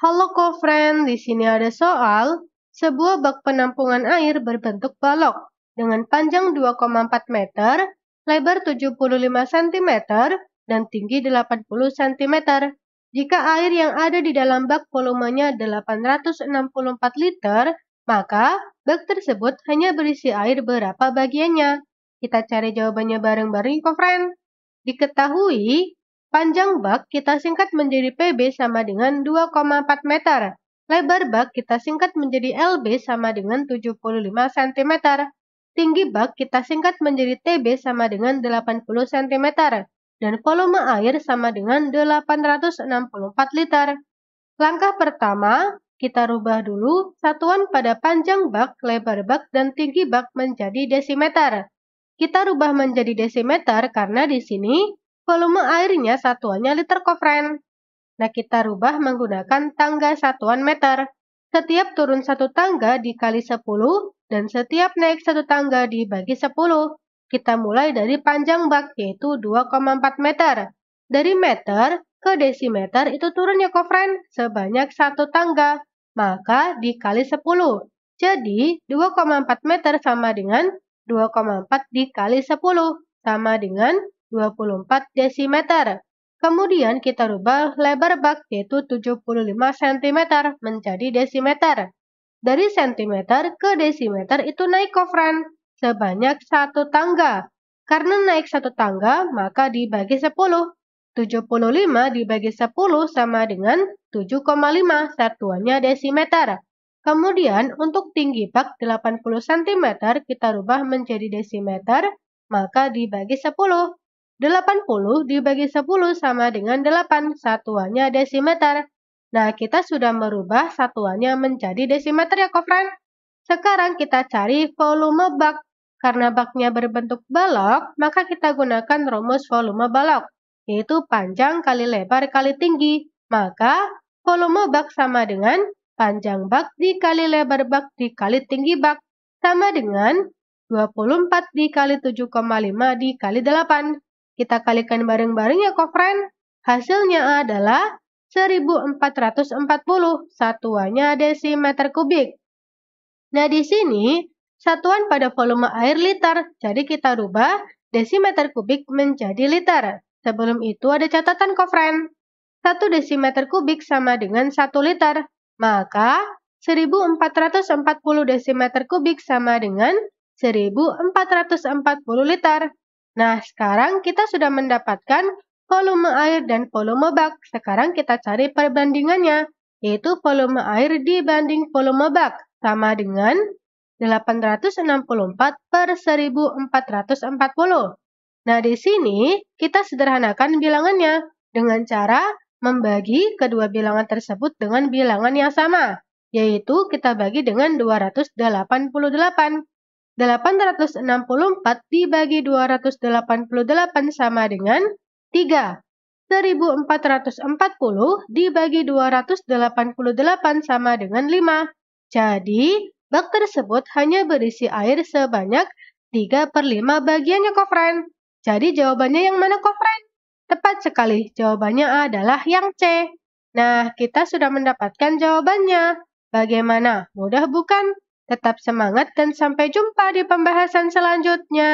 Halo co-friend, di sini ada soal sebuah bak penampungan air berbentuk balok dengan panjang 2,4 meter, lebar 75 cm, dan tinggi 80 cm. Jika air yang ada di dalam bak volumenya 864 liter, maka bak tersebut hanya berisi air berapa bagiannya? Kita cari jawabannya bareng-bareng, co-friend. Diketahui Panjang bak kita singkat menjadi PB sama dengan 2,4 meter. Lebar bak kita singkat menjadi LB sama dengan 75 cm. Tinggi bak kita singkat menjadi TB sama dengan 80 cm. Dan volume air sama dengan 864 liter. Langkah pertama, kita rubah dulu satuan pada panjang bak, lebar bak, dan tinggi bak menjadi desimeter. Kita rubah menjadi desimeter karena di sini volume airnya satuannya liter kofren. Nah, kita rubah menggunakan tangga satuan meter. Setiap turun satu tangga dikali 10 dan setiap naik satu tangga dibagi 10. Kita mulai dari panjang bak yaitu 2,4 meter. Dari meter ke desimeter itu turunnya kofren, sebanyak satu tangga, maka dikali 10. Jadi 2,4 meter sama dengan 2,4 dikali 10 sama dengan 24 desimeter. Kemudian kita rubah lebar bak yaitu 75 cm menjadi desimeter. Dari sentimeter ke desimeter itu naik kofran sebanyak satu tangga. Karena naik satu tangga, maka dibagi 10. 75 dibagi 10 sama dengan 7,5 satuannya desimeter. Kemudian untuk tinggi bak 80 cm kita rubah menjadi desimeter, maka dibagi 10. 80 dibagi 10 sama dengan 8, satuannya desimeter. Nah, kita sudah merubah satuannya menjadi desimeter ya, Kofran. Sekarang kita cari volume bak. Karena baknya berbentuk balok, maka kita gunakan rumus volume balok, yaitu panjang kali lebar kali tinggi. Maka, volume bak sama dengan panjang bak dikali lebar bak dikali tinggi bak, sama dengan 24 dikali 7,5 dikali 8. Kita kalikan bareng-bareng ya kok friend. Hasilnya adalah 1440 satuannya desimeter kubik. Nah di sini satuan pada volume air liter, jadi kita rubah desimeter kubik menjadi liter. Sebelum itu ada catatan kok friend. 1 desimeter kubik sama dengan 1 liter, maka 1440 desimeter kubik sama dengan 1440 liter. Nah, sekarang kita sudah mendapatkan volume air dan volume bak. Sekarang kita cari perbandingannya, yaitu volume air dibanding volume bak sama dengan 864 per 1440. Nah, di sini kita sederhanakan bilangannya dengan cara membagi kedua bilangan tersebut dengan bilangan yang sama, yaitu kita bagi dengan 288. 864 dibagi 288 sama dengan 3. 1440 dibagi 288 sama dengan 5. Jadi, bak tersebut hanya berisi air sebanyak 3 per 5 bagiannya kofren. Jadi jawabannya yang mana kofren? Tepat sekali, jawabannya adalah yang C. Nah, kita sudah mendapatkan jawabannya. Bagaimana? Mudah bukan? Tetap semangat dan sampai jumpa di pembahasan selanjutnya.